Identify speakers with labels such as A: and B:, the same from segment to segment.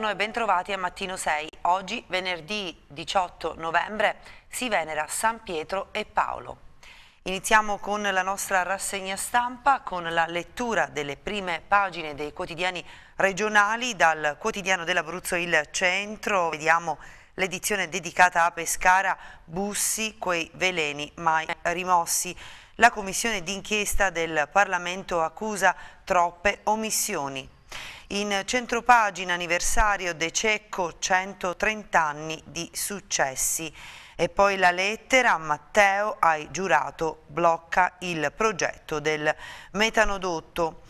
A: Buongiorno e bentrovati a Mattino 6. Oggi, venerdì 18 novembre, si venera San Pietro e Paolo. Iniziamo con la nostra rassegna stampa, con la lettura delle prime pagine dei quotidiani regionali. Dal quotidiano dell'Abruzzo Il Centro vediamo l'edizione dedicata a Pescara, Bussi, quei veleni mai rimossi. La commissione d'inchiesta del Parlamento accusa troppe omissioni in centropagina anniversario De Cecco, 130 anni di successi. E poi la lettera, Matteo hai giurato, blocca il progetto del metanodotto.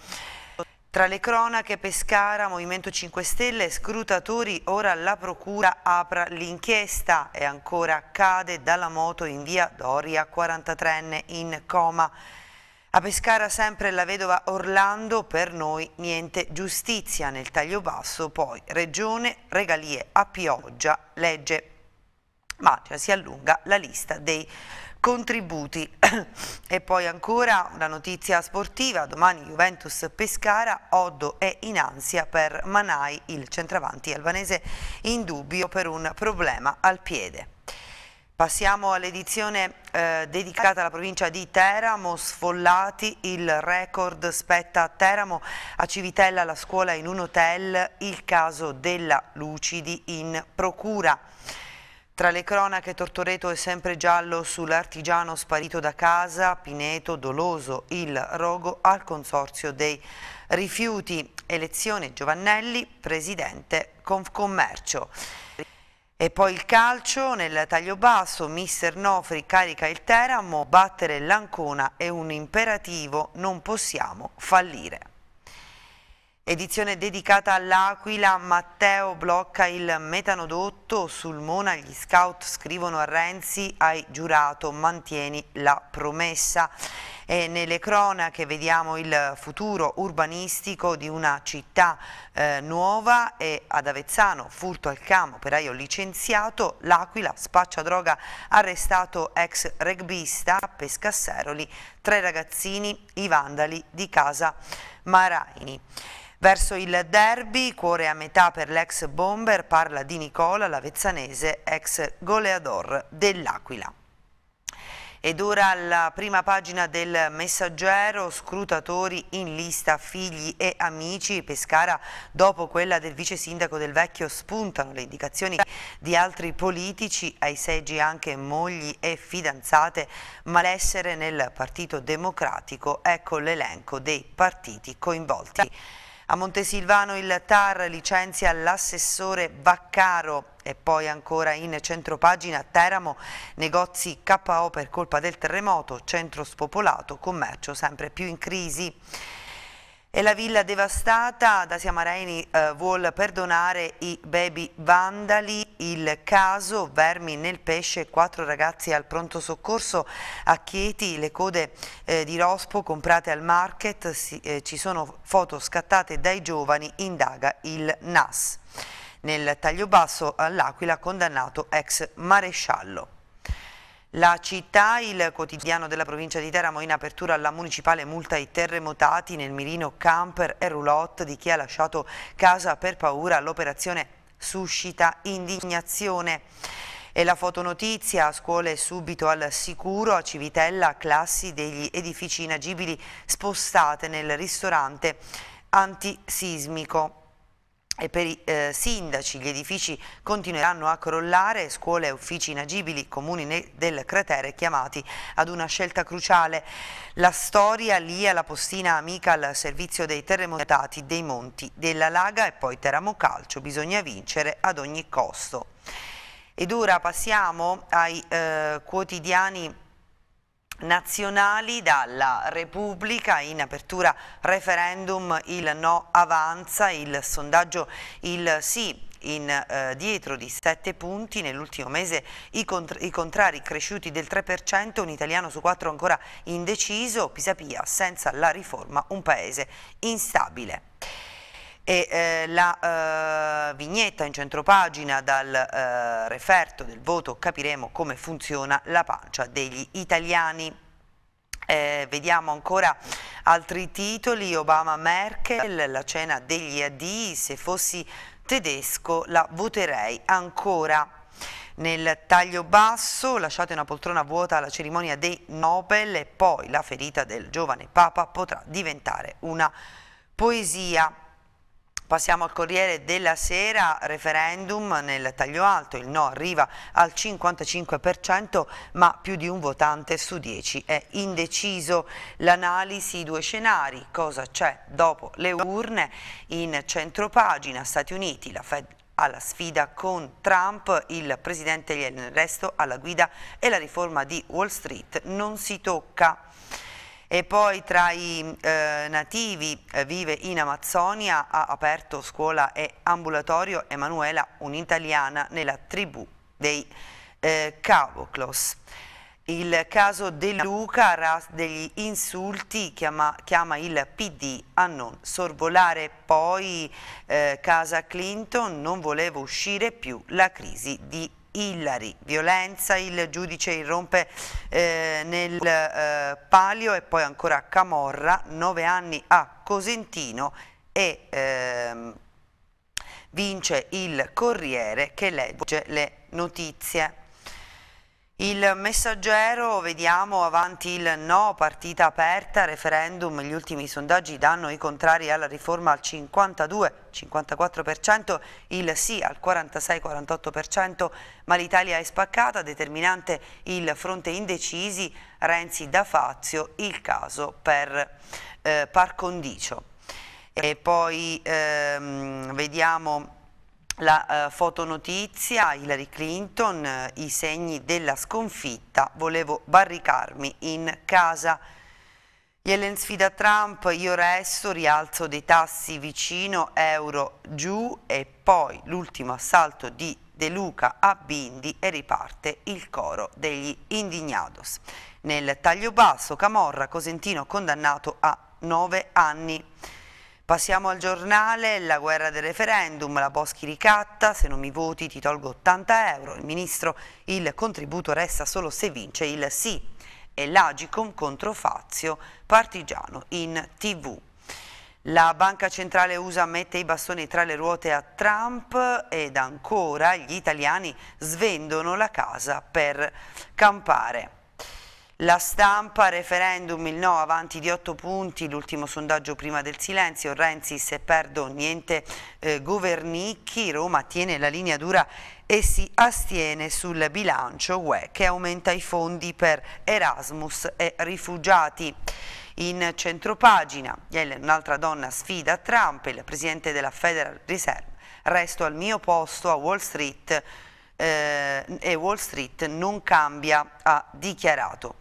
A: Tra le cronache Pescara, Movimento 5 Stelle, scrutatori, ora la procura apra l'inchiesta e ancora cade dalla moto in via Doria, 43enne in coma. A Pescara sempre la vedova Orlando, per noi niente giustizia nel taglio basso, poi regione, regalie a pioggia, legge magia, cioè, si allunga la lista dei contributi. e poi ancora una notizia sportiva, domani Juventus Pescara, Oddo è in ansia per Manai, il centravanti albanese in dubbio per un problema al piede. Passiamo all'edizione eh, dedicata alla provincia di Teramo, sfollati, il record spetta a Teramo, a Civitella la scuola in un hotel, il caso della Lucidi in procura. Tra le cronache Tortoreto è sempre giallo sull'artigiano sparito da casa, Pineto doloso il rogo al consorzio dei rifiuti, elezione Giovannelli, presidente Confcommercio. E poi il calcio nel taglio basso, mister Nofri carica il Teramo, battere l'Ancona è un imperativo, non possiamo fallire. Edizione dedicata all'Aquila, Matteo blocca il metanodotto, sul Mona gli scout scrivono a Renzi, hai giurato, mantieni la promessa. E nelle cronache vediamo il futuro urbanistico di una città eh, nuova e ad Avezzano, furto al camo, operaio licenziato, l'Aquila, spaccia droga, arrestato ex regbista, Pescasseroli, tre ragazzini, i vandali di casa Maraini. Verso il derby, cuore a metà per l'ex bomber, parla di Nicola Lavezzanese, ex goleador dell'Aquila. Ed ora alla prima pagina del messaggero, scrutatori in lista figli e amici, Pescara dopo quella del vice sindaco del Vecchio spuntano le indicazioni di altri politici, ai seggi anche mogli e fidanzate, malessere nel Partito Democratico, ecco l'elenco dei partiti coinvolti. A Montesilvano il TAR licenzia l'assessore Vaccaro e poi ancora in centropagina Teramo, negozi KO per colpa del terremoto, centro spopolato, commercio sempre più in crisi. E la villa devastata, da Siamareni eh, vuol perdonare i baby vandali, il caso, vermi nel pesce, quattro ragazzi al pronto soccorso a Chieti, le code eh, di rospo comprate al market, si, eh, ci sono foto scattate dai giovani, indaga il NAS. Nel taglio basso all'Aquila condannato ex maresciallo. La città, il quotidiano della provincia di Teramo in apertura alla municipale multa ai terremotati nel mirino camper e roulotte di chi ha lasciato casa per paura. L'operazione suscita indignazione. E la fotonotizia, scuole subito al sicuro, a Civitella classi degli edifici inagibili spostate nel ristorante antisismico e per i eh, sindaci gli edifici continueranno a crollare, scuole e uffici inagibili, comuni del cratere chiamati ad una scelta cruciale. La storia lì alla postina amica al servizio dei terremotati dei monti della Laga e poi Teramo Calcio, bisogna vincere ad ogni costo. Ed ora passiamo ai eh, quotidiani nazionali dalla Repubblica in apertura referendum il no avanza, il sondaggio il sì in, eh, dietro di 7 punti, nell'ultimo mese i, contr i, contrari cresciuti del 3%, un italiano su 4 ancora indeciso, Pisapia senza la riforma un paese instabile e eh, la eh, vignetta in centropagina dal eh, referto del voto capiremo come funziona la pancia degli italiani. Eh, vediamo ancora altri titoli, Obama-Merkel, la cena degli AD, se fossi tedesco la voterei ancora. Nel taglio basso lasciate una poltrona vuota alla cerimonia dei Nobel e poi la ferita del giovane Papa potrà diventare una poesia. Passiamo al Corriere della Sera, referendum nel taglio alto, il no arriva al 55% ma più di un votante su 10 è indeciso. L'analisi due scenari, cosa c'è dopo le urne in centropagina, Stati Uniti, la Fed alla sfida con Trump, il presidente Yellen, resto alla guida e la riforma di Wall Street non si tocca e poi tra i eh, nativi eh, vive in Amazzonia, ha aperto scuola e ambulatorio Emanuela, un'italiana nella tribù dei eh, Cavoclos. Il caso De Luca, ras degli insulti, chiama, chiama, il PD a non sorvolare. Poi eh, Casa Clinton, non voleva uscire più la crisi di Illari, violenza, il giudice irrompe eh, nel eh, palio e poi ancora Camorra, nove anni a Cosentino e ehm, vince il Corriere che legge le notizie. Il messaggero, vediamo avanti il no, partita aperta, referendum, gli ultimi sondaggi danno i contrari alla riforma al 52-54%, il sì al 46-48%, ma l'Italia è spaccata, determinante il fronte indecisi, Renzi da Fazio, il caso per eh, par condicio. E poi ehm, vediamo la eh, fotonotizia Hillary Clinton, eh, i segni della sconfitta, volevo barricarmi in casa. Yellen sfida Trump, io resto, rialzo dei tassi vicino, euro giù e poi l'ultimo assalto di De Luca a Bindi e riparte il coro degli indignados. Nel taglio basso Camorra Cosentino condannato a nove anni. Passiamo al giornale, la guerra del referendum, la Boschi ricatta, se non mi voti ti tolgo 80 euro, il ministro il contributo resta solo se vince il sì e l'Agicom contro Fazio Partigiano in tv. La banca centrale USA mette i bastoni tra le ruote a Trump ed ancora gli italiani svendono la casa per campare. La stampa, referendum, il no avanti di 8 punti, l'ultimo sondaggio prima del silenzio, Renzi se perdo niente eh, governicchi, Roma tiene la linea dura e si astiene sul bilancio UE che aumenta i fondi per Erasmus e rifugiati. In centropagina, un'altra donna sfida Trump, il presidente della Federal Reserve, resto al mio posto a Wall Street, eh, e Wall Street non cambia, ha dichiarato.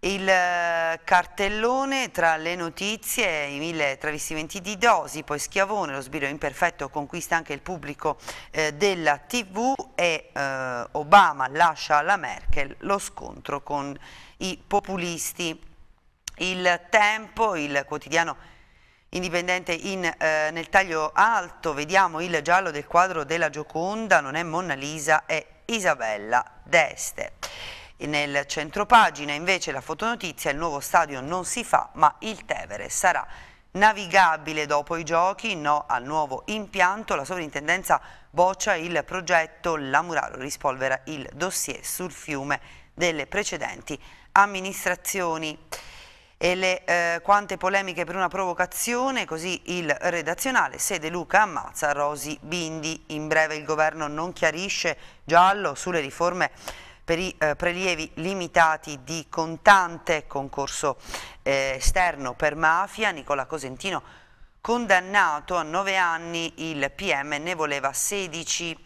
A: Il eh, cartellone tra le notizie, i mille travestimenti di Dosi, poi Schiavone, lo sbirro imperfetto conquista anche il pubblico eh, della TV e eh, Obama lascia alla Merkel lo scontro con i populisti. Il tempo, il quotidiano Indipendente in, eh, nel taglio alto, vediamo il giallo del quadro della Gioconda, non è Monna Lisa, è Isabella d'Este. Nel centro pagina invece la fotonotizia, il nuovo stadio non si fa ma il Tevere sarà navigabile dopo i giochi, no al nuovo impianto, la sovrintendenza boccia il progetto, la Muraro rispolvera il dossier sul fiume delle precedenti amministrazioni e le eh, quante polemiche per una provocazione, così il redazionale, sede Luca ammazza Rosi Bindi, in breve il governo non chiarisce giallo sulle riforme per i eh, prelievi limitati di contante, concorso eh, esterno per mafia, Nicola Cosentino condannato a nove anni, il PM ne voleva 16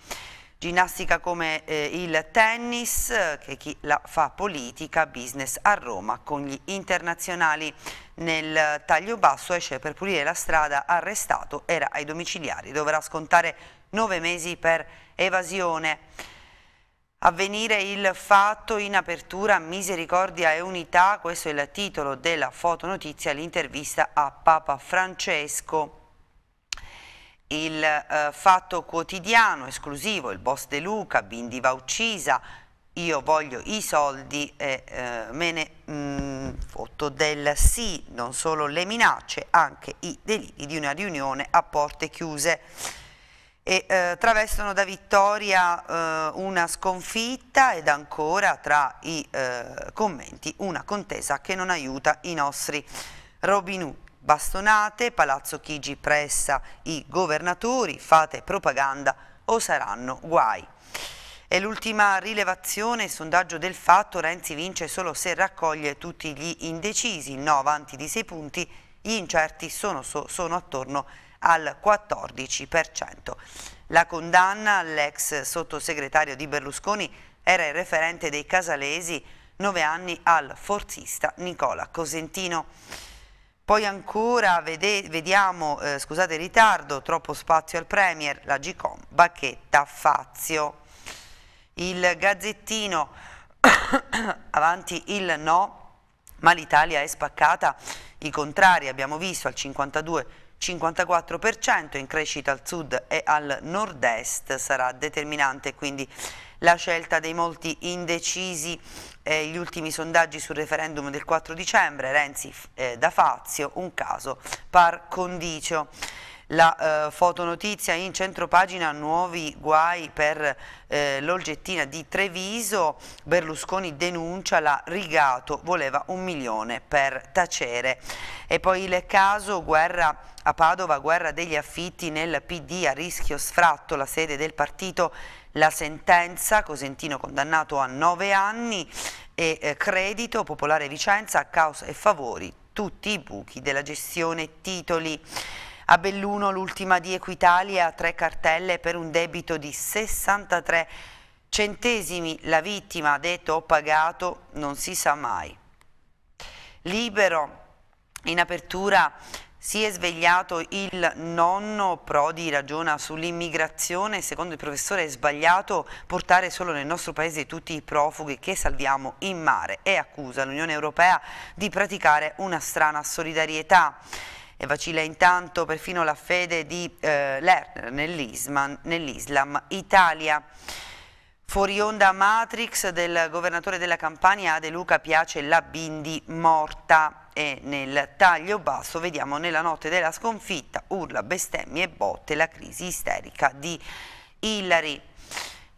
A: ginnastica come eh, il tennis, che chi la fa politica, business a Roma con gli internazionali. Nel taglio basso esce per pulire la strada, arrestato, era ai domiciliari, dovrà scontare nove mesi per evasione. Avvenire il fatto in apertura Misericordia e Unità, questo è il titolo della fotonotizia, l'intervista a Papa Francesco il eh, fatto quotidiano esclusivo, il boss De Luca, Bindi va uccisa, io voglio i soldi e eh, me ne mh, mm, fotto del sì, non solo le minacce, anche i deliri di una riunione a porte chiuse. E, eh, travestono da vittoria eh, una sconfitta ed ancora tra i eh, commenti una contesa che non aiuta i nostri Robin Hood Bastonate, Palazzo Chigi pressa i governatori, fate propaganda o saranno guai. È l'ultima rilevazione, sondaggio del fatto, Renzi vince solo se raccoglie tutti gli indecisi, no avanti di 6 punti, gli incerti sono, sono attorno al 14%. La condanna all'ex sottosegretario di Berlusconi era il referente dei casalesi, 9 anni al forzista Nicola Cosentino. Poi ancora vede, vediamo, eh, scusate il ritardo, troppo spazio al Premier, la Gcom, Bacchetta, Fazio. Il Gazzettino, avanti il no, ma l'Italia è spaccata. I contrari abbiamo visto al 52-54% in crescita al sud e al nord-est sarà determinante quindi la scelta dei molti indecisi eh, gli ultimi sondaggi sul referendum del 4 dicembre, Renzi eh, da Fazio, un caso par condicio. La eh, fotonotizia in centropagina, nuovi guai per eh, l'Olgettina di Treviso, Berlusconi denuncia la Rigato, voleva un milione per tacere. E poi il caso guerra a Padova, guerra degli affitti nel PD a rischio sfratto, la sede del partito la sentenza, Cosentino condannato a nove anni e eh, credito, Popolare Vicenza, a causa e favori, tutti i buchi della gestione titoli. A Belluno l'ultima di Equitalia, tre cartelle per un debito di 63 centesimi. La vittima ha detto ho pagato, non si sa mai. Libero in apertura si è svegliato il nonno, Prodi ragiona sull'immigrazione, secondo il professore è sbagliato portare solo nel nostro paese tutti i profughi che salviamo in mare e accusa l'Unione Europea di praticare una strana solidarietà e vacilla intanto perfino la fede di eh, Lerner nell'Islam, nell Italia. Fuori onda Matrix del governatore della Campania De Luca piace la Bindi morta e nel taglio basso vediamo nella notte della sconfitta urla, bestemmie e botte la crisi isterica di Hillary.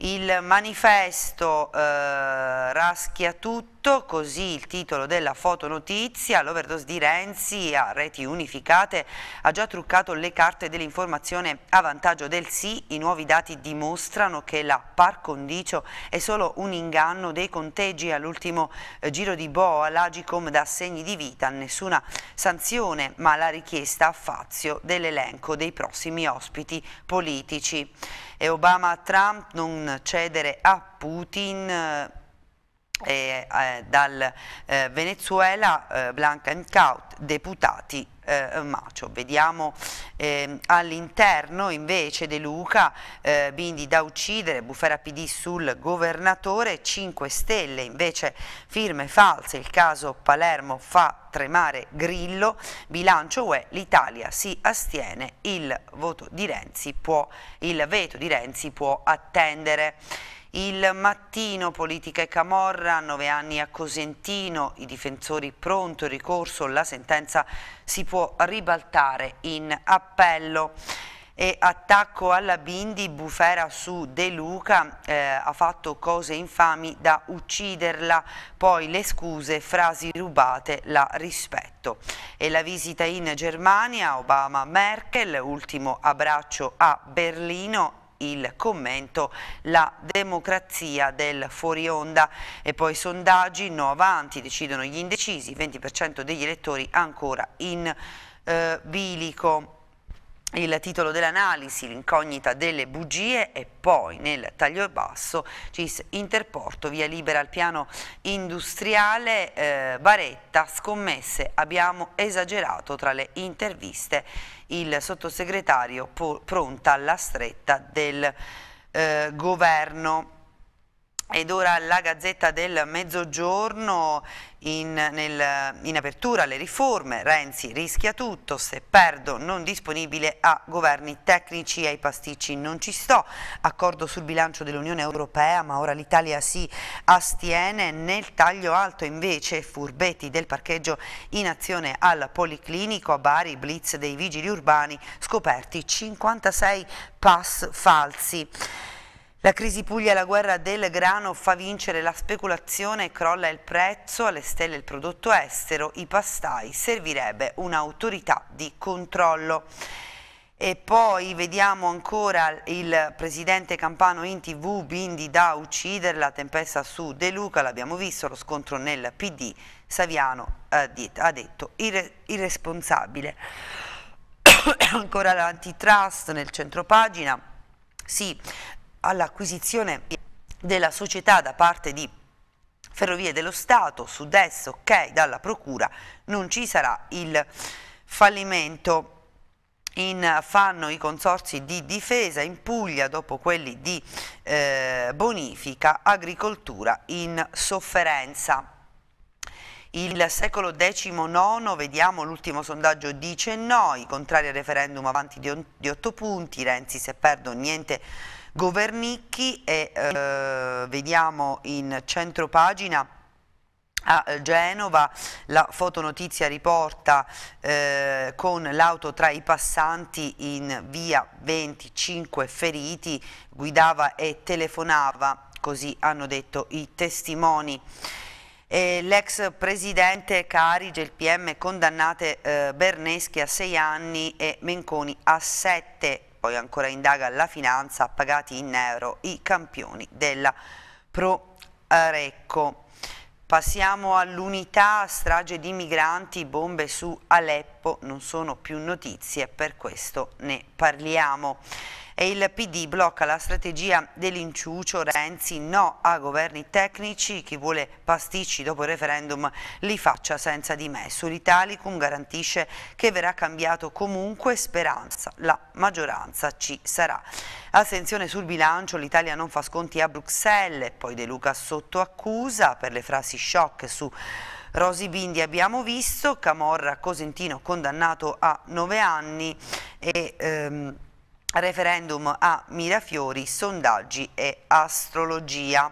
A: Il manifesto eh, raschia tutto, così il titolo della fotonotizia, l'overdose di Renzi a reti unificate ha già truccato le carte dell'informazione a vantaggio del sì, i nuovi dati dimostrano che la par condicio è solo un inganno dei conteggi all'ultimo eh, giro di boa, l'Agicom dà segni di vita, nessuna sanzione ma la richiesta a fazio dell'elenco dei prossimi ospiti politici e Obama Trump non cedere a Putin eh, e eh, dal eh, Venezuela eh, Blankencaut, deputati eh, Macio. Vediamo ehm, all'interno invece De Luca, eh, Bindi da uccidere, Bufera PD sul governatore, 5 Stelle invece firme false, il caso Palermo fa tremare Grillo, bilancio UE, l'Italia si astiene, il, voto di Renzi può, il veto di Renzi può attendere. Il mattino politica e camorra, nove anni a Cosentino, i difensori pronto ricorso, la sentenza si può ribaltare in appello. E attacco alla Bindi, bufera su De Luca, eh, ha fatto cose infami da ucciderla, poi le scuse, frasi rubate, la rispetto. E la visita in Germania, Obama-Merkel, ultimo abbraccio a Berlino il commento La democrazia del fuori onda e poi sondaggi, no avanti, decidono gli indecisi, 20% degli elettori ancora in eh, bilico il titolo dell'analisi, l'incognita delle bugie e poi nel taglio basso CIS Interporto, via libera al piano industriale, eh, Baretta, scommesse, abbiamo esagerato tra le interviste, il sottosegretario pronta alla stretta del eh, governo. Ed ora la Gazzetta del Mezzogiorno in, nel, in, apertura alle riforme. Renzi rischia tutto, se perdo non disponibile a governi tecnici e ai pasticci non ci sto. Accordo sul bilancio dell'Unione Europea, ma ora l'Italia si astiene. Nel taglio alto invece furbetti del parcheggio in azione al Policlinico a Bari, blitz dei vigili urbani, scoperti 56 pass falsi. La crisi Puglia e la guerra del grano fa vincere la speculazione e crolla il prezzo, alle stelle il prodotto estero, i pastai, servirebbe un'autorità di controllo. E poi vediamo ancora il presidente campano in tv, Bindi da uccidere, la tempesta su De Luca, l'abbiamo visto, lo scontro nel PD, Saviano eh, ha detto irresponsabile. ancora l'antitrust nel centro pagina. sì, all'acquisizione della società da parte di Ferrovie dello Stato, sud-est, ok, dalla Procura, non ci sarà il fallimento. In fanno i consorsi di difesa in Puglia dopo quelli di eh, bonifica, agricoltura in sofferenza. Il secolo XIX, vediamo l'ultimo sondaggio, dice no, i contrari al referendum avanti di, on, 8 punti, Renzi se perdo niente Governicchi e eh, vediamo in centro pagina a Genova la fotonotizia riporta eh, con l'auto tra i passanti in via 25 feriti, guidava e telefonava, così hanno detto i testimoni l'ex presidente Carige, il PM, condannate eh, Berneschi a sei anni e Menconi a sette, poi ancora indaga la finanza, pagati in euro i campioni della Pro Recco. Passiamo all'unità, strage di migranti, bombe su Aleppo, non sono più notizie, per questo ne parliamo e il PD blocca la strategia dell'inciucio Renzi no a governi tecnici, chi vuole pasticci dopo il referendum li faccia senza di me. Sull'Italicum garantisce che verrà cambiato comunque speranza, la maggioranza ci sarà. Assenzione sul bilancio, l'Italia non fa sconti a Bruxelles, poi De Luca sotto accusa per le frasi shock su Rosi Bindi abbiamo visto, Camorra Cosentino condannato a nove anni e... Ehm, referendum a Mirafiori, sondaggi e astrologia.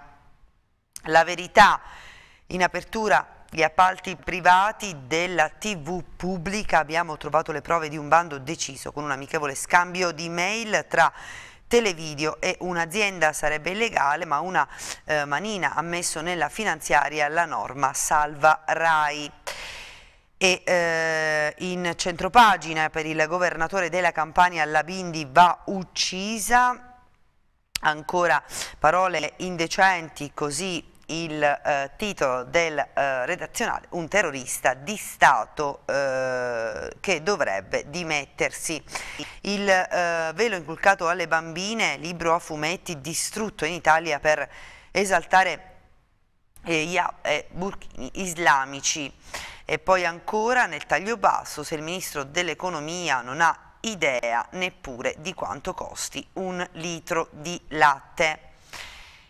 A: La verità in apertura gli appalti privati della TV pubblica abbiamo trovato le prove di un bando deciso con un amichevole scambio di mail tra televideo e un'azienda sarebbe illegale ma una eh, manina ha messo nella finanziaria la norma salva RAI e eh, in centropagina per il governatore della Campania Labindi va uccisa, ancora parole indecenti così il eh, titolo del eh, redazionale, un terrorista di Stato eh, che dovrebbe dimettersi. Il eh, velo inculcato alle bambine, libro a fumetti distrutto in Italia per esaltare eh, eh, Burkini islamici. E poi ancora nel taglio basso se il Ministro dell'Economia non ha idea neppure di quanto costi un litro di latte.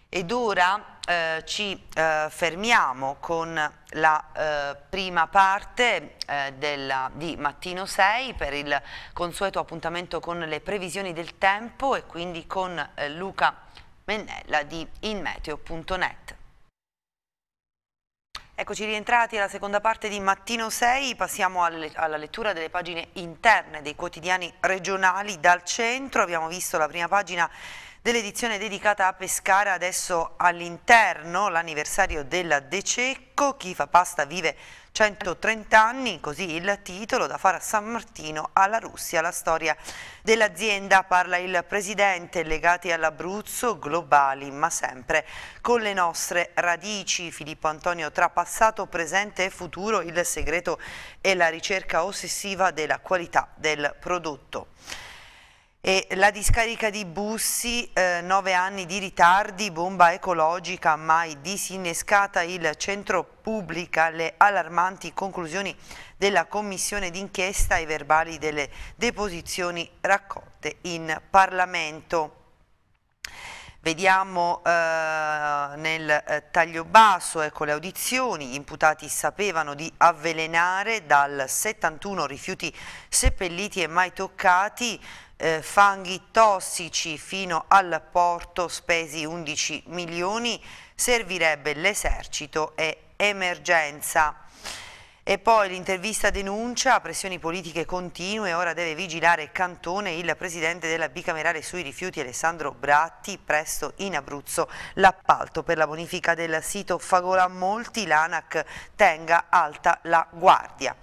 A: Ed ora eh, ci eh, fermiamo con la eh, prima parte eh, della, di Mattino 6 per il consueto appuntamento con le previsioni del tempo e quindi con eh, Luca Mennella di inmeteo.net. Eccoci rientrati alla seconda parte di Mattino 6, passiamo alla lettura delle pagine interne dei quotidiani regionali dal centro, abbiamo visto la prima pagina dell'edizione dedicata a Pescara adesso all'interno, l'anniversario della Cecco, chi fa pasta vive 130 anni, così il titolo, da fare a San Martino alla Russia, la storia dell'azienda, parla il Presidente, legati all'Abruzzo, globali ma sempre con le nostre radici, Filippo Antonio tra passato, presente e futuro, il segreto e la ricerca ossessiva della qualità del prodotto. E la discarica di Bussi, eh, 9 anni di ritardi, bomba ecologica mai disinnescata, il centro pubblica le allarmanti conclusioni della commissione d'inchiesta e verbali delle deposizioni raccolte in Parlamento. Vediamo eh, nel eh, taglio basso ecco, le audizioni, gli imputati sapevano di avvelenare dal 71 rifiuti seppelliti e mai toccati, eh, fanghi tossici fino al porto spesi 11 milioni, servirebbe l'esercito e emergenza. E poi l'intervista denuncia pressioni politiche continue, ora deve vigilare Cantone, il presidente della bicamerale sui rifiuti Alessandro Bratti, presto in Abruzzo l'appalto per la bonifica del sito Fagola Molti, l'ANAC tenga alta la guardia.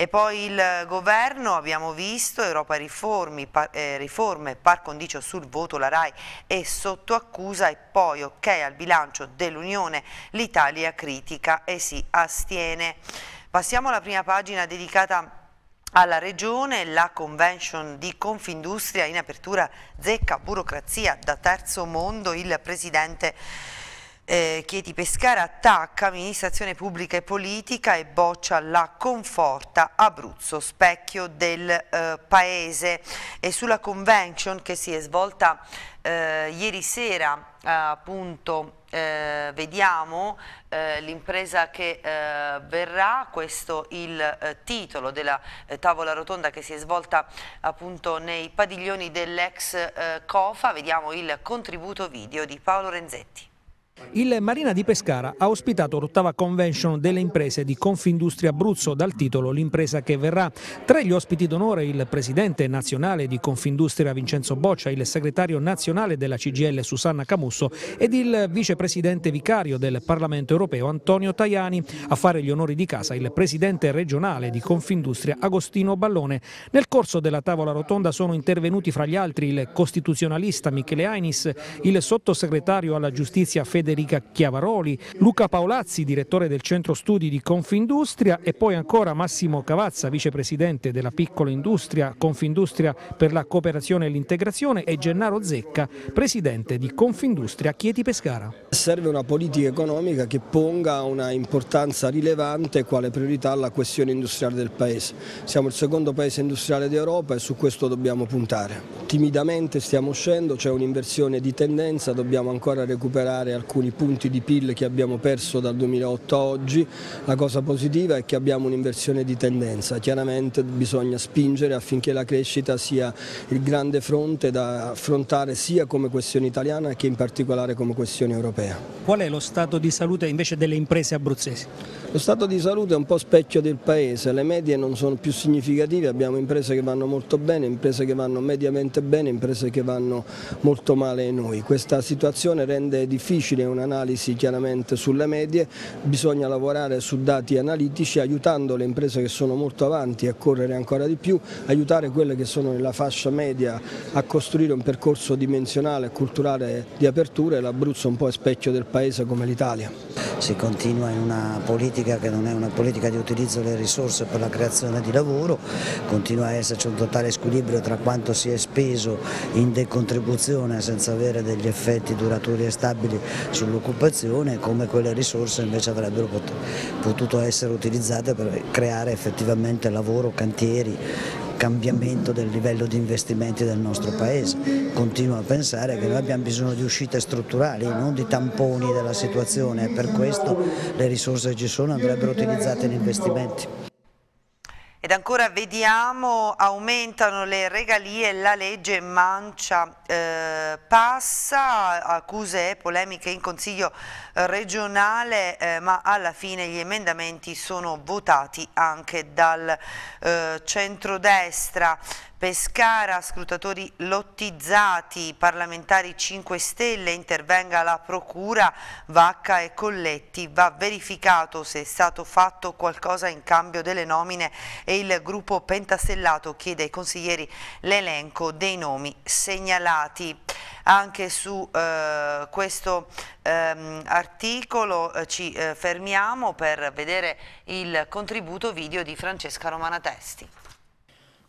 A: E poi il governo, abbiamo visto, Europa Riformi, par, eh, Riforme, par condicio sul voto la RAI è sotto accusa e poi ok al bilancio dell'Unione, l'Italia critica e si astiene. Passiamo alla prima pagina dedicata alla Regione la convention di Confindustria in apertura zecca burocrazia da terzo mondo il Presidente eh, Chieti Pescara attacca amministrazione pubblica e politica e boccia la conforta Abruzzo, specchio del eh, paese. E sulla convention che si è svolta eh, ieri sera, appunto, eh, vediamo eh, l'impresa che eh, verrà, questo il eh, titolo della eh, tavola rotonda che si è svolta appunto nei padiglioni dell'ex eh, COFA, vediamo il contributo video di Paolo Renzetti.
B: Il Marina di Pescara ha ospitato l'ottava convention delle imprese di Confindustria Abruzzo dal titolo L'impresa che verrà. Tra gli ospiti d'onore il presidente nazionale di Confindustria Vincenzo Boccia, il segretario nazionale della CGL Susanna Camusso ed il vicepresidente vicario del Parlamento europeo Antonio Tajani. A fare gli onori di casa il presidente regionale di Confindustria Agostino Ballone. Nel corso della tavola rotonda sono intervenuti fra gli altri il costituzionalista Michele Ainis, il sottosegretario alla giustizia Fede Federica Chiavaroli, Luca Paolazzi, direttore del centro studi di Confindustria e poi ancora Massimo Cavazza, vicepresidente della piccola industria Confindustria per la cooperazione e l'integrazione e Gennaro Zecca, presidente di Confindustria Chieti Pescara.
C: Serve una politica economica che ponga una importanza rilevante quale priorità alla questione industriale del Paese. Siamo il secondo Paese industriale d'Europa e su questo dobbiamo puntare. Timidamente stiamo uscendo, c'è un'inversione di tendenza, dobbiamo ancora recuperare alcuni alcuni punti di PIL che abbiamo perso dal 2008 a oggi, la cosa positiva è che abbiamo un'inversione di tendenza, chiaramente bisogna spingere affinché la crescita sia il grande fronte da affrontare sia come questione italiana che in particolare come questione europea.
B: Qual è lo stato di salute invece delle imprese abruzzesi?
C: Lo stato di salute è un po' specchio del paese, le medie non sono più significative, abbiamo imprese che vanno molto bene, imprese che vanno mediamente bene, imprese che vanno molto male noi. Questa situazione rende difficile un'analisi chiaramente sulle medie, bisogna lavorare su dati analitici aiutando le imprese che sono molto avanti a correre ancora di più, aiutare quelle che sono nella fascia media a costruire un percorso dimensionale e culturale di apertura e l'Abruzzo un po' è specchio del paese come l'Italia. Si continua in una politica che non è una politica di utilizzo delle risorse per la creazione di lavoro, continua a esserci un totale squilibrio tra quanto si è
A: speso in decontribuzione senza avere degli effetti duraturi e stabili sull'occupazione come quelle risorse invece avrebbero potuto essere utilizzate per creare effettivamente lavoro, cantieri, cambiamento del livello di investimenti del nostro Paese. Continuo a pensare che noi abbiamo bisogno di uscite strutturali, non di tamponi della situazione e per questo le risorse che ci sono andrebbero utilizzate in investimenti. Ed ancora vediamo, aumentano le regalie, la legge mancia eh, passa, accuse e polemiche in Consiglio regionale, eh, ma alla fine gli emendamenti sono votati anche dal eh, centrodestra. Pescara, scrutatori lottizzati, parlamentari 5 Stelle, intervenga la Procura, Vacca e Colletti, va verificato se è stato fatto qualcosa in cambio delle nomine e il gruppo pentastellato chiede ai consiglieri l'elenco dei nomi segnalati anche su eh, questo ehm, articolo eh, ci eh, fermiamo per vedere il contributo video di Francesca Romana Testi.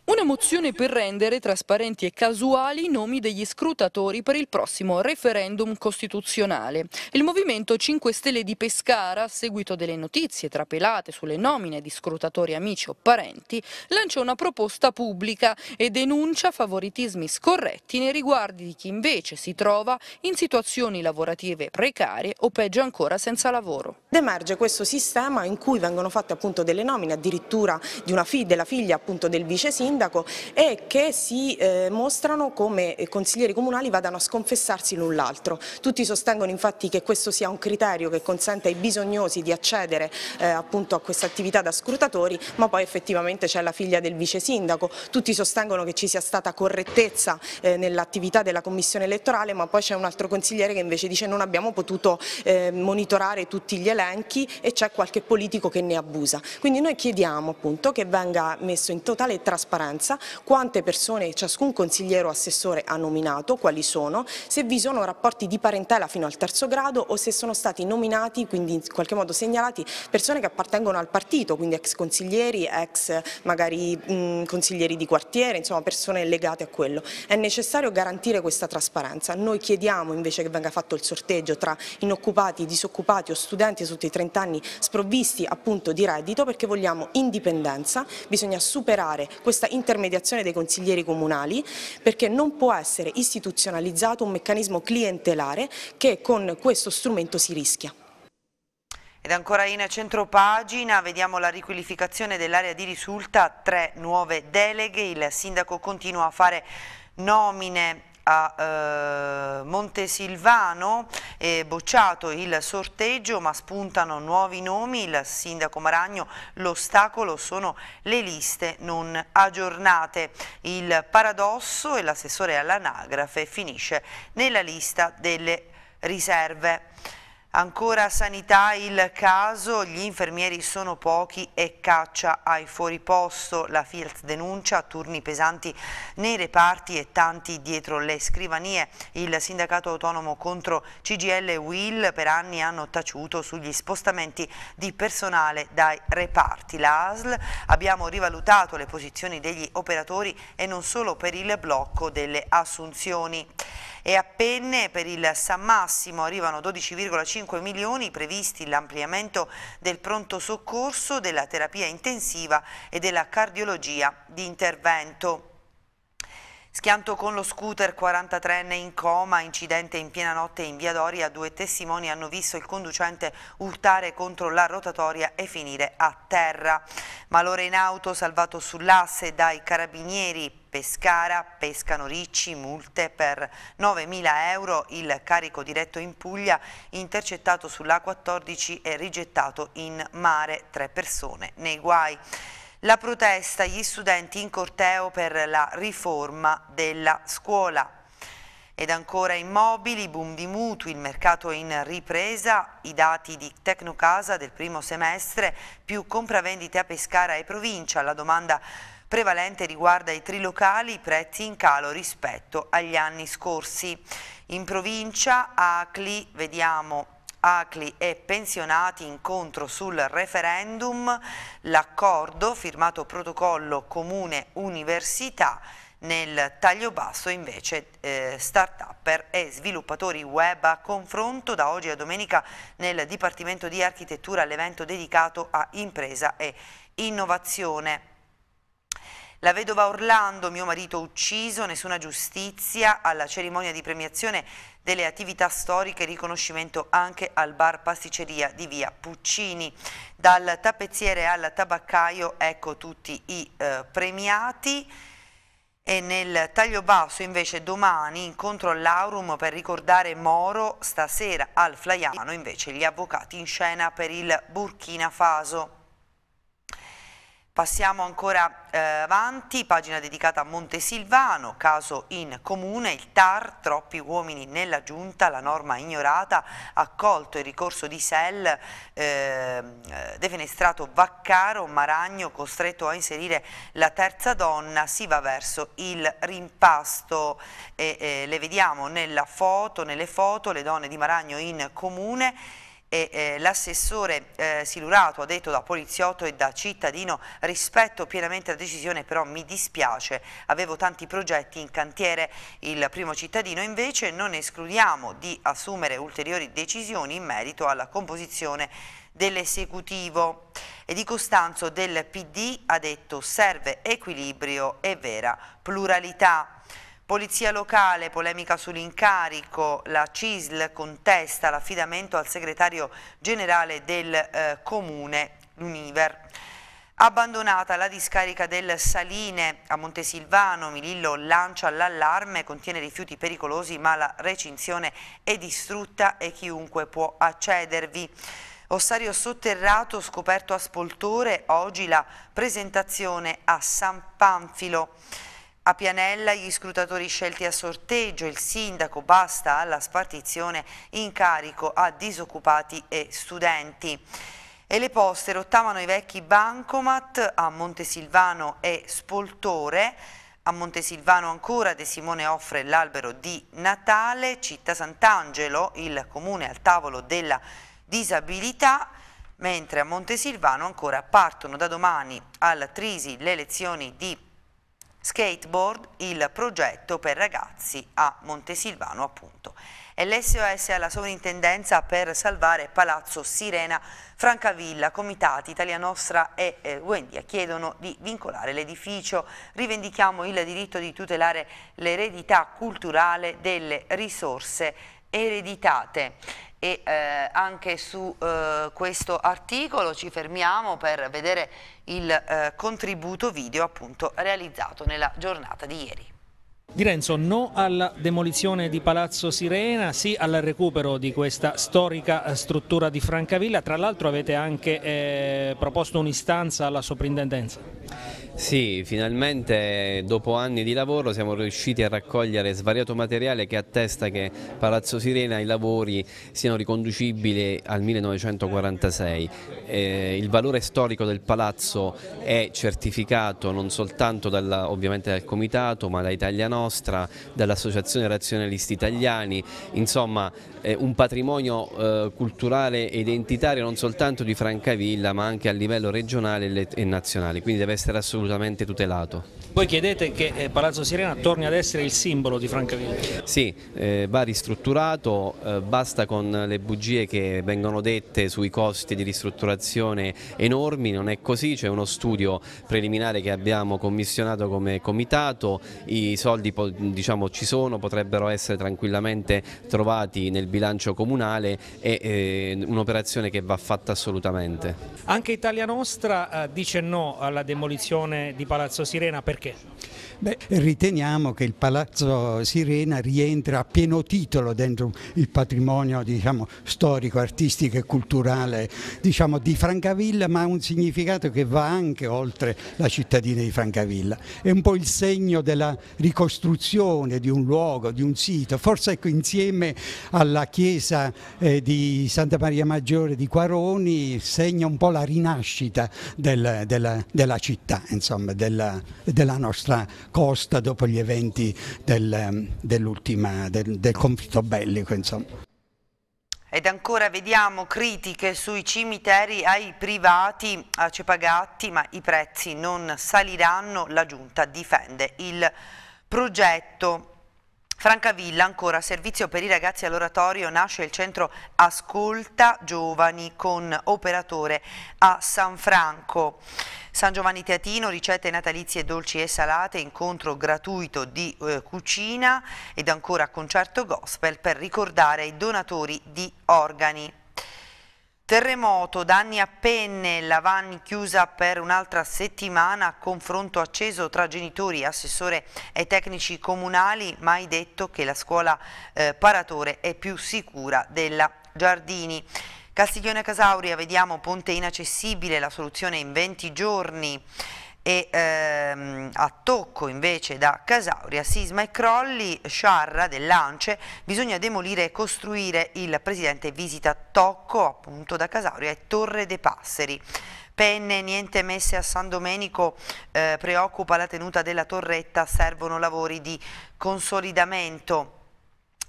A: Una mozione per rendere trasparenti e casuali i nomi degli scrutatori per il prossimo referendum costituzionale. Il Movimento 5 Stelle di Pescara, a seguito delle notizie trapelate sulle nomine di scrutatori amici o parenti, lancia una proposta pubblica e denuncia favoritismi
D: scorretti nei riguardi di chi invece si trova in situazioni lavorative precarie o peggio ancora senza lavoro. Emerge questo sistema in cui vengono fatte appunto delle nomine addirittura di una fig della figlia appunto del vice sindaco sindaco è che si eh, mostrano come eh, consiglieri comunali vadano a sconfessarsi l'un l'altro. Tutti sostengono infatti che questo sia un criterio che consente ai bisognosi di accedere eh, appunto a questa attività da scrutatori, ma poi effettivamente c'è la figlia del vice sindaco. Tutti sostengono che ci sia stata correttezza eh, nell'attività della commissione elettorale, ma poi c'è un altro consigliere che invece dice non abbiamo potuto eh, monitorare tutti gli elenchi e c'è qualche politico che ne abusa. Quindi noi chiediamo appunto che venga messo in totale trasparenza trasparenza, quante persone ciascun consigliere o assessore ha nominato, quali sono, se vi sono rapporti di parentela fino al terzo grado o se sono stati nominati, quindi in qualche modo segnalati, persone che appartengono al partito, quindi ex consiglieri, ex magari mh, consiglieri di quartiere, insomma persone legate a quello. È necessario garantire questa trasparenza. Noi chiediamo invece che venga fatto il sorteggio tra inoccupati, disoccupati o studenti sotto i 30 anni sprovvisti appunto di reddito perché vogliamo indipendenza, bisogna superare questa intermediazione dei consiglieri comunali perché non può essere istituzionalizzato un meccanismo clientelare che con questo strumento si rischia.
A: Ed ancora in centro pagina vediamo la riqualificazione dell'area di risulta, tre nuove deleghe, il sindaco continua a fare nomine a eh, Montesilvano è bocciato il sorteggio ma spuntano nuovi nomi, il sindaco Maragno l'ostacolo sono le liste non aggiornate, il paradosso e l'assessore all'anagrafe finisce nella lista delle riserve. Ancora sanità il caso, gli infermieri sono pochi e caccia ai fuori posto. La FIAT denuncia turni pesanti nei reparti e tanti dietro le scrivanie. Il sindacato autonomo contro CGL e Will per anni hanno taciuto sugli spostamenti di personale dai reparti. La ASL abbiamo rivalutato le posizioni degli operatori e non solo per il blocco delle assunzioni. E a penne per il San Massimo arrivano 12,5 5 milioni previsti l'ampliamento del pronto soccorso, della terapia intensiva e della cardiologia di intervento. Schianto con lo scooter, 43enne in coma, incidente in piena notte in Via Doria, due testimoni hanno visto il conducente urtare contro la rotatoria e finire a terra. Malore in auto, salvato sull'asse dai carabinieri, Pescara, pescano ricci, multe per 9.000 euro, il carico diretto in Puglia intercettato sulla 14 e rigettato in mare, tre persone nei guai. La protesta, gli studenti in corteo per la riforma della scuola. Ed ancora immobili, boom di mutui, il mercato in ripresa, i dati di Tecnocasa del primo semestre, più compravendite a Pescara e provincia, la domanda prevalente riguarda i trilocali, i prezzi in calo rispetto agli anni scorsi. In provincia Acli, vediamo Acli e pensionati incontro sul referendum, l'accordo firmato protocollo comune università nel taglio basso invece eh, start-upper e sviluppatori web a confronto da oggi a domenica nel Dipartimento di Architettura all'evento dedicato a impresa e innovazione. La vedova Orlando, mio marito ucciso, nessuna giustizia, alla cerimonia di premiazione delle attività storiche, riconoscimento anche al bar pasticceria di via Puccini. Dal tappezziere al tabaccaio, ecco tutti i eh, premiati. E nel taglio basso invece domani incontro all'Aurum per ricordare Moro, stasera al Flaiano invece gli avvocati in scena per il Burkina Faso. Passiamo ancora eh, avanti, pagina dedicata a Montesilvano, caso in comune, il TAR, troppi uomini nella giunta, la norma ignorata, accolto il ricorso di Sell, ehm, eh, defenestrato Vaccaro, Maragno costretto a inserire la terza donna, si va verso il rimpasto, e, eh, le vediamo nella foto, nelle foto le donne di Maragno in comune, e eh, l'assessore eh, Silurato ha detto da poliziotto e da cittadino rispetto pienamente la decisione però mi dispiace, avevo tanti progetti in cantiere, il primo cittadino invece non escludiamo di assumere ulteriori decisioni in merito alla composizione dell'esecutivo e di Costanzo del PD ha detto serve equilibrio e vera pluralità. Polizia locale, polemica sull'incarico, la CISL contesta l'affidamento al segretario generale del eh, comune, l'Univer. Abbandonata la discarica del Saline a Montesilvano, Milillo lancia l'allarme, contiene rifiuti pericolosi ma la recinzione è distrutta e chiunque può accedervi. Ossario sotterrato scoperto a Spoltore, oggi la presentazione a San Panfilo. A Pianella gli scrutatori scelti a sorteggio, il sindaco basta alla spartizione in carico a disoccupati e studenti. E le poste rottamano i vecchi bancomat a Montesilvano e Spoltore. A Montesilvano ancora De Simone offre l'albero di Natale, Città Sant'Angelo, il comune al tavolo della disabilità mentre a Montesilvano ancora partono da domani al Trisi le elezioni di Skateboard, il progetto per ragazzi a Montesilvano appunto. E l'SOS alla sovrintendenza per salvare Palazzo Sirena, Francavilla, Comitati, Italia Nostra e eh, Wendia chiedono di vincolare l'edificio. Rivendichiamo il diritto di tutelare l'eredità culturale delle risorse ereditate e eh, anche su eh, questo articolo ci fermiamo per vedere il eh, contributo video appunto realizzato nella giornata di ieri.
B: Di Renzo, no alla demolizione di Palazzo Sirena, sì al recupero di questa storica eh, struttura di Francavilla, tra l'altro avete anche eh, proposto un'istanza alla soprintendenza.
E: Sì, finalmente dopo anni di lavoro siamo riusciti a raccogliere svariato materiale che attesta che Palazzo Sirena i lavori siano riconducibili al 1946. Eh, il valore storico del palazzo è certificato non soltanto dalla, ovviamente dal Comitato ma da Italia Nostra, dall'Associazione Razionalisti Italiani, insomma eh, un patrimonio eh, culturale e identitario non soltanto di Francavilla ma anche a livello regionale e nazionale, quindi deve essere assolutamente assolutamente tutelato.
B: Voi chiedete che eh, Palazzo Sirena torni ad essere il simbolo di Francavilla?
E: Sì, eh, va ristrutturato, eh, basta con le bugie che vengono dette sui costi di ristrutturazione enormi, non è così, c'è uno studio preliminare che abbiamo commissionato come comitato, i soldi diciamo, ci sono, potrebbero essere tranquillamente trovati nel bilancio comunale è eh, un'operazione che va fatta assolutamente.
B: Anche Italia Nostra eh, dice no alla demolizione gestione di Palazzo Sirena, perché?
C: Beh, riteniamo che il Palazzo Sirena rientra a pieno titolo dentro il patrimonio diciamo, storico, artistico e culturale diciamo, di Francavilla, ma ha un significato che va anche oltre la cittadina di Francavilla. È un po' il segno della ricostruzione di un luogo, di un sito, forse ecco, insieme alla chiesa eh, di Santa Maria Maggiore di Quaroni segna un po' la rinascita del, della, della città insomma, della, della, nostra costa dopo gli eventi del, ehm, del, del conflitto bellico. Insomma.
A: Ed ancora vediamo critiche sui cimiteri ai privati a Cepagatti, ma i prezzi non saliranno, la Giunta difende il progetto. Francavilla ancora, servizio per i ragazzi all'oratorio, nasce il centro Ascolta Giovani con operatore a San Franco. San Giovanni Teatino, ricette natalizie dolci e salate, incontro gratuito di eh, cucina ed ancora concerto gospel per ricordare i donatori di organi. Terremoto, danni a penne, la van chiusa per un'altra settimana, confronto acceso tra genitori, assessore e tecnici comunali, mai detto che la scuola eh, paratore è più sicura della Giardini. Castiglione Casauria, vediamo Ponte inaccessibile, la soluzione in 20 giorni e ehm, a Tocco invece da Casauria, Sisma e Crolli, Sciarra lance, bisogna demolire e costruire, il presidente visita Tocco appunto da Casauria e Torre dei Passeri. Penne, niente messe a San Domenico, eh, preoccupa la tenuta della torretta, servono lavori di consolidamento.